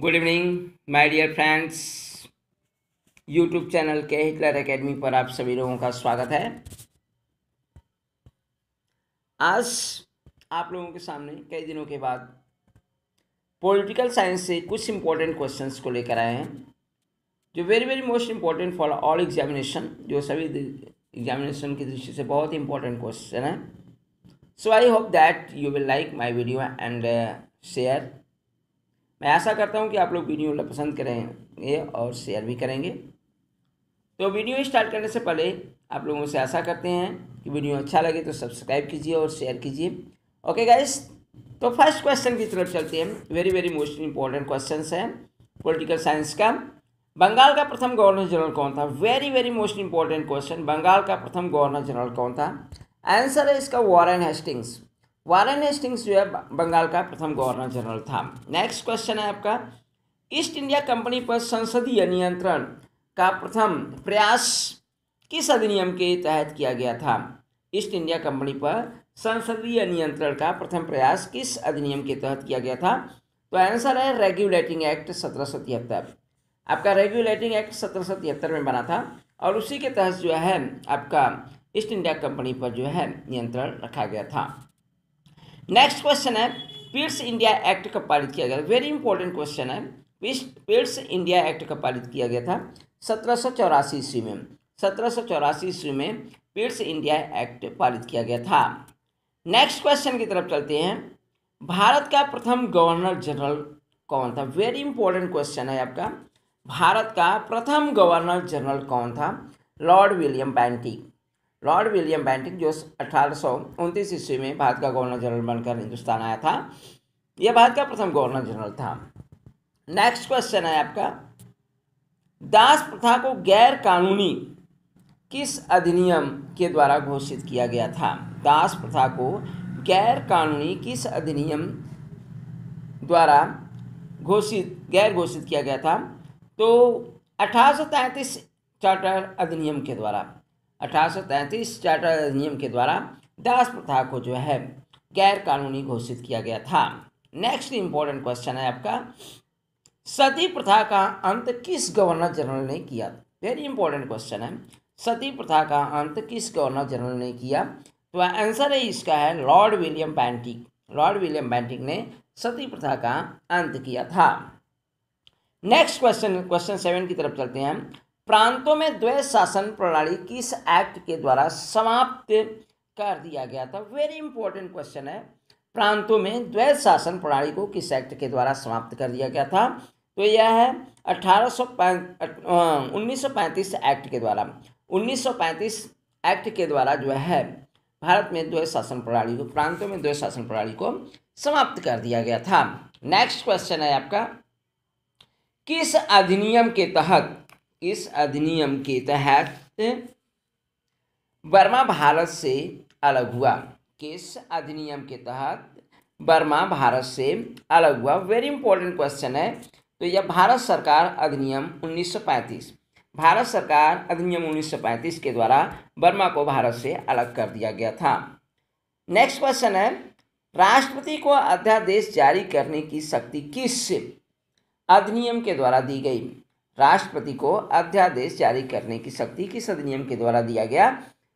good evening my dear friends YouTube channel के Hitler Academy पर आप सभी लोगों का स्वागत है आज आप लोगों के सामने कई दिनों के बाद पॉलिटिकल साइंस से कुछ इंपॉर्टेंट क्वेश्चंस को लेकर आए हैं जो very very most important for all examination जो सभी एग्जामिनेशन की दृष्टि से बहुत इंपॉर्टेंट क्वेश्चन है so I hope that you will like my video and share मैं ऐसा करता हूँ कि आप लोग वीडियो पसंद करेंगे और शेयर भी करेंगे तो वीडियो स्टार्ट करने से पहले आप लोगों से ऐसा करते हैं कि वीडियो अच्छा लगे तो सब्सक्राइब कीजिए और शेयर कीजिए ओके गाइस तो फर्स्ट क्वेश्चन की तरफ चलते हैं very very most important question है पोलिटिकल साइंस का बंगाल का प्रथम गवर्नर जनरल कौन था very very most important question Bengal का प्रथम गवर्नर जनरल कौन था आंसर है इसका वॉरेन हेस्टिंग्स वारन हेस्टिंग्स जो है बंगाल का प्रथम गवर्नर जनरल था नेक्स्ट क्वेश्चन है आपका ईस्ट इंडिया कंपनी पर संसदीय नियंत्रण का प्रथम प्रयास किस अधिनियम के तहत किया गया था ईस्ट इंडिया कंपनी पर संसदीय नियंत्रण का प्रथम प्रयास किस अधिनियम के तहत किया गया था तो आंसर है रेगुलेटिंग एक्ट सत्रह सौ तिहत्तर आपका रेगुलेटिंग एक्ट सत्रह सौ तिहत्तर में बना था और उसी के तहत जो है आपका ईस्ट इंडिया कंपनी पर जो है नियंत्रण रखा गया था नेक्स्ट क्वेश्चन है पीट्स इंडिया एक्ट कब पारित किया गया था वेरी इंपॉर्टेंट क्वेश्चन है पीट्स इंडिया एक्ट कब पारित किया गया था सत्रह सौ चौरासी ईस्वी में सत्रह सौ चौरासी ईस्वी में पीट्स इंडिया एक्ट पारित किया गया था नेक्स्ट क्वेश्चन की तरफ चलते हैं भारत का प्रथम गवर्नर जनरल कौन था वेरी इंपॉर्टेंट क्वेश्चन है आपका भारत का प्रथम गवर्नर जनरल कौन था Lord William Bentinck Lord William Bentinck जो अठारह ईस्वी में भारत का गवर्नर जनरल बनकर हिंदुस्तान आया था यह भारत का प्रथम गवर्नर जनरल था नेक्स्ट क्वेश्चन है आपका दास प्रथा को गैर कानूनी किस अधिनियम के द्वारा घोषित किया गया था दास प्रथा को गैर कानूनी किस अधिनियम द्वारा घोषित गैर घोषित किया गया था तो अठारह चार्टर अधिनियम के द्वारा अठारह चार्टर अधिनियम के द्वारा दास प्रथा को जो है गैर कानूनी घोषित किया गया था नेक्स्ट इंपॉर्टेंट क्वेश्चन है आपका सती प्रथा का अंत किस गवर्नर जनरल ने किया वेरी इंपॉर्टेंट क्वेश्चन है सती प्रथा का अंत किस गवर्नर जनरल ने किया तो आंसर है इसका है Lord William Bentinck Lord William Bentinck ने सती प्रथा का अंत किया था नेक्स्ट क्वेश्चन क्वेश्चन सेवन की तरफ चलते हैं प्रांतों में द्वैत शासन प्रणाली किस एक्ट के द्वारा समाप्त कर दिया गया था वेरी इंपॉर्टेंट क्वेश्चन है प्रांतों में द्वैत शासन प्रणाली को किस एक्ट के द्वारा समाप्त कर दिया गया था तो यह है अठारह उन्नीस एक्ट के द्वारा 1935 एक्ट के द्वारा जो है भारत में द्वैत शासन प्रणाली को प्रांतों में द्वैत शासन प्रणाली को समाप्त कर दिया गया था नेक्स्ट क्वेश्चन है आपका किस अधिनियम के तहत इस अधिनियम के तहत बर्मा भारत से अलग हुआ किस अधिनियम के तहत बर्मा भारत से अलग हुआ वेरी इंपॉर्टेंट क्वेश्चन है तो यह भारत सरकार अधिनियम 1935 भारत सरकार अधिनियम 1935 के द्वारा बर्मा को भारत से अलग कर दिया गया था नेक्स्ट क्वेश्चन है राष्ट्रपति को अध्यादेश जारी करने की शक्ति किस अधिनियम के द्वारा दी गई राष्ट्रपति को अध्यादेश जारी करने की शक्ति किस अधिनियम के द्वारा दिया गया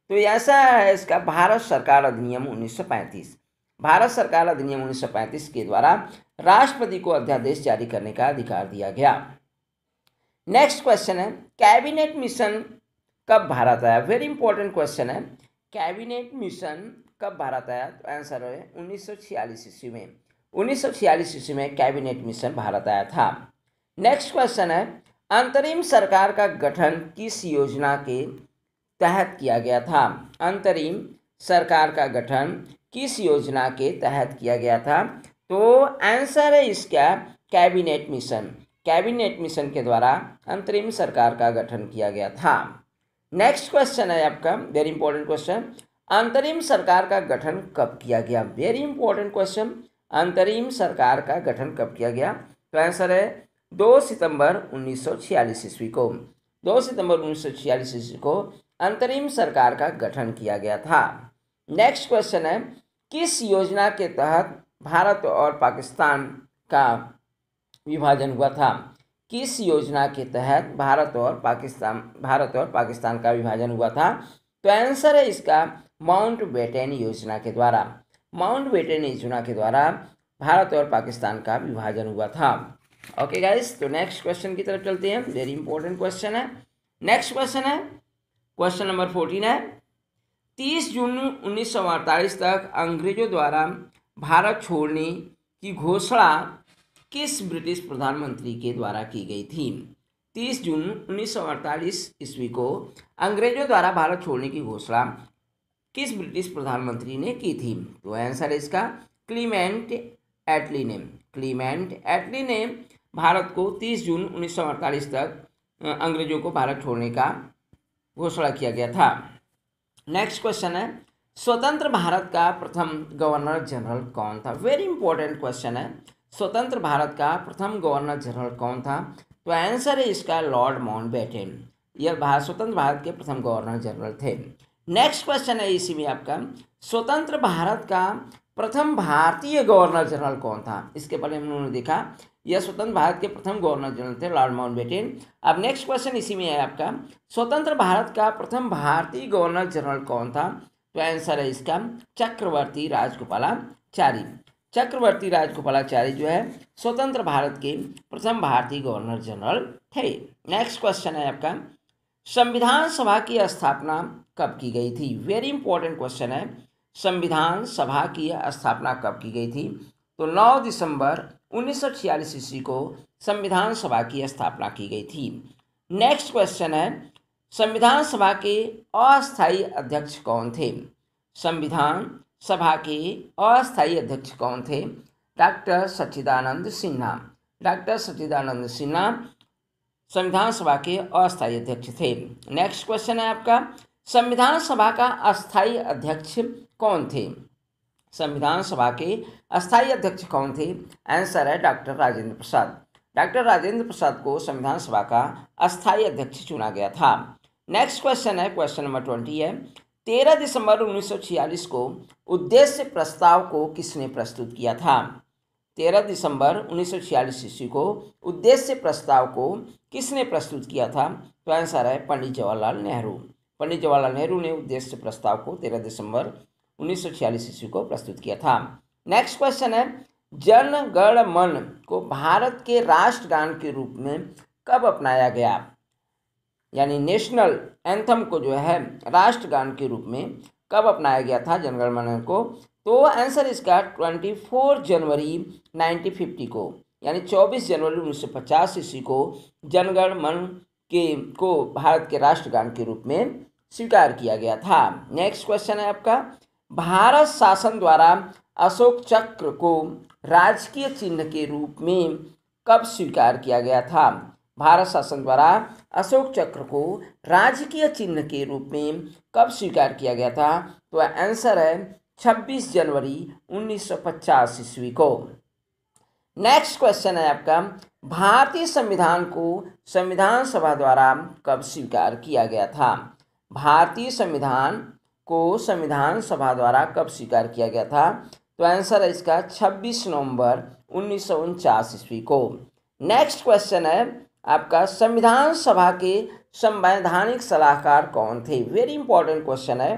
तो ऐसा है इसका भारत सरकार अधिनियम 1935 भारत सरकार अधिनियम 1935 के द्वारा राष्ट्रपति को अध्यादेश जारी करने का अधिकार दिया गया नेक्स्ट क्वेश्चन है कैबिनेट मिशन कब भारत आया वेरी इंपॉर्टेंट क्वेश्चन है कैबिनेट मिशन कब भारत आया तो आंसर है उन्नीस ईस्वी में उन्नीस ईस्वी में कैबिनेट मिशन भारत आया था नेक्स्ट क्वेश्चन है अंतरिम सरकार का गठन किस योजना के तहत किया गया था अंतरिम सरकार का गठन किस योजना के तहत किया गया था तो आंसर है इसका कैबिनेट मिशन कैबिनेट मिशन के द्वारा अंतरिम सरकार का गठन किया गया था नेक्स्ट क्वेश्चन है आपका वेरी इंपॉर्टेंट क्वेश्चन अंतरिम सरकार का गठन कब किया गया वेरी इंपॉर्टेंट क्वेश्चन अंतरिम सरकार का गठन कब किया गया तो आंसर है 2 सितंबर 1946 ईस्वी को 2 सितंबर 1946 ईस्वी को अंतरिम सरकार का गठन किया गया था नेक्स्ट क्वेश्चन है किस योजना के तहत भारत और पाकिस्तान का विभाजन हुआ था किस योजना के तहत भारत और पाकिस्तान भारत और पाकिस्तान का विभाजन हुआ था तो आंसर है इसका माउंट बेटेन योजना के द्वारा माउंट बेटेन योजना के द्वारा भारत और पाकिस्तान का विभाजन हुआ था ओके गाइस तो नेक्स्ट क्वेश्चन की तरफ चलते हैं वेरी इंपॉर्टेंट क्वेश्चन है नेक्स्ट क्वेश्चन है क्वेश्चन नंबर फोर्टीन है तीस जून उन्नीस तक अंग्रेजों द्वारा भारत छोड़ने की घोषणा किस ब्रिटिश प्रधानमंत्री के द्वारा की गई थी तीस जून उन्नीस सौ अड़तालीस ईस्वी को अंग्रेजों द्वारा भारत छोड़ने की घोषणा किस ब्रिटिश प्रधानमंत्री ने की थी तो आंसर है इसका क्लीमेंट एटली ने क्लीमेंट एटली ने भारत को 30 जून उन्नीस तक अंग्रेजों को भारत छोड़ने का घोषणा किया गया था नेक्स्ट क्वेश्चन है स्वतंत्र भारत का प्रथम गवर्नर जनरल कौन था वेरी इंपॉर्टेंट क्वेश्चन है स्वतंत्र भारत का प्रथम गवर्नर जनरल कौन था तो आंसर है इसका लॉर्ड माउंट बैटन यह भारत स्वतंत्र भारत के प्रथम गवर्नर जनरल थे नेक्स्ट क्वेश्चन है इसी में आपका स्वतंत्र भारत का प्रथम भारतीय गवर्नर जनरल कौन था इसके पहले हम देखा यह स्वतंत्र भारत के प्रथम गवर्नर जनरल थे लॉर्ड माउंटबेटन अब नेक्स्ट क्वेश्चन इसी में है आपका स्वतंत्र भारत का प्रथम भारतीय गवर्नर जनरल कौन था तो आंसर है इसका चक्रवर्ती राजगोपालाचारी चक्रवर्ती राजगोपालाचारी जो है स्वतंत्र भारत के प्रथम भारतीय गवर्नर जनरल थे नेक्स्ट क्वेश्चन है आपका संविधान सभा की स्थापना कब की गई थी वेरी इंपॉर्टेंट क्वेश्चन है संविधान सभा की स्थापना कब की गई थी तो 9 दिसंबर उन्नीस सौ को संविधान सभा की स्थापना की गई थी नेक्स्ट क्वेश्चन है संविधान सभा के अस्थायी अध्यक्ष कौन थे संविधान सभा के अस्थायी अध्यक्ष कौन थे डॉक्टर सच्चिदानंद सिन्हा डॉक्टर सच्चिदानंद सिन्हा संविधान सभा के अस्थायी अध्यक्ष थे नेक्स्ट क्वेश्चन है आपका संविधान सभा का अस्थायी अध्यक्ष कौन थे संविधान सभा के अस्थायी अध्यक्ष कौन थे आंसर है डॉक्टर राजेंद्र प्रसाद डॉक्टर राजेंद्र प्रसाद को संविधान सभा का अस्थायी अध्यक्ष चुना गया था नेक्स्ट क्वेश्चन है क्वेश्चन नंबर ट्वेंटी है तेरह दिसंबर 1946 को उद्देश्य प्रस्ताव को किसने प्रस्तुत किया था तेरह दिसंबर 1946 ईस्वी को उद्देश्य प्रस्ताव को किसने प्रस्तुत किया था तो आंसर है पंडित जवाहरलाल नेहरू पंडित जवाहरलाल नेहरू ने उद्देश्य प्रस्ताव को तेरह दिसंबर उन्नीस सौ छियालीस ईस्वी को प्रस्तुत किया था नेक्स्ट क्वेश्चन है जन गण मन को भारत के राष्ट्रगान के रूप में कब अपनाया गया यानी नेशनल एंथम को जो है राष्ट्रगान के रूप में कब अपनाया गया था जनगणमन को तो आंसर इसका 24 जनवरी 1950 को यानी 24 जनवरी 1950 ईस्वी को जनगण मन के को भारत के राष्ट्रगान के रूप में स्वीकार किया गया था नेक्स्ट क्वेश्चन है आपका भारत शासन द्वारा अशोक चक्र को राजकीय चिन्ह के रूप में कब स्वीकार किया गया था भारत शासन द्वारा अशोक चक्र को राजकीय चिन्ह के रूप में कब स्वीकार किया गया था तो आंसर है 26 जनवरी 1950 ईस्वी को नेक्स्ट क्वेश्चन है आपका भारतीय संविधान को संविधान सभा द्वारा कब स्वीकार किया गया था भारतीय संविधान को संविधान सभा द्वारा कब स्वीकार किया गया था तो आंसर है इसका 26 नवंबर उन्नीस ईस्वी को नेक्स्ट क्वेश्चन है आपका संविधान सभा के संवैधानिक सलाहकार कौन थे वेरी इंपॉर्टेंट क्वेश्चन है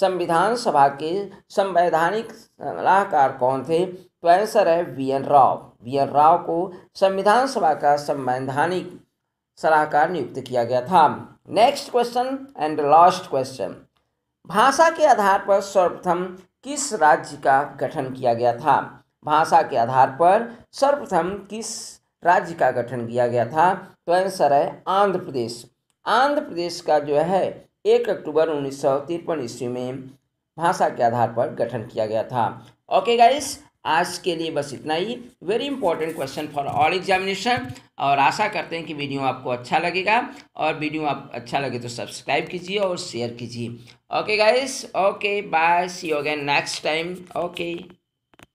संविधान सभा के संवैधानिक सलाहकार कौन थे तो आंसर है V N Rau V N Rau को संविधान सभा का संवैधानिक सलाहकार नियुक्त किया गया था next question and last question भाषा के आधार पर सर्वप्रथम किस राज्य का गठन किया गया था भाषा के आधार पर सर्वप्रथम किस राज्य का गठन किया गया था तो आंसर है आंध्र प्रदेश आंध्र प्रदेश का जो है एक अक्टूबर उन्नीस ईस्वी में भाषा के आधार पर गठन किया गया था ओके गाइस आज के लिए बस इतना ही very important question for all examination और आशा करते हैं कि वीडियो आपको अच्छा लगेगा और वीडियो आप अच्छा लगे तो सब्सक्राइब कीजिए और शेयर कीजिए okay guys okay bye see you again next time okay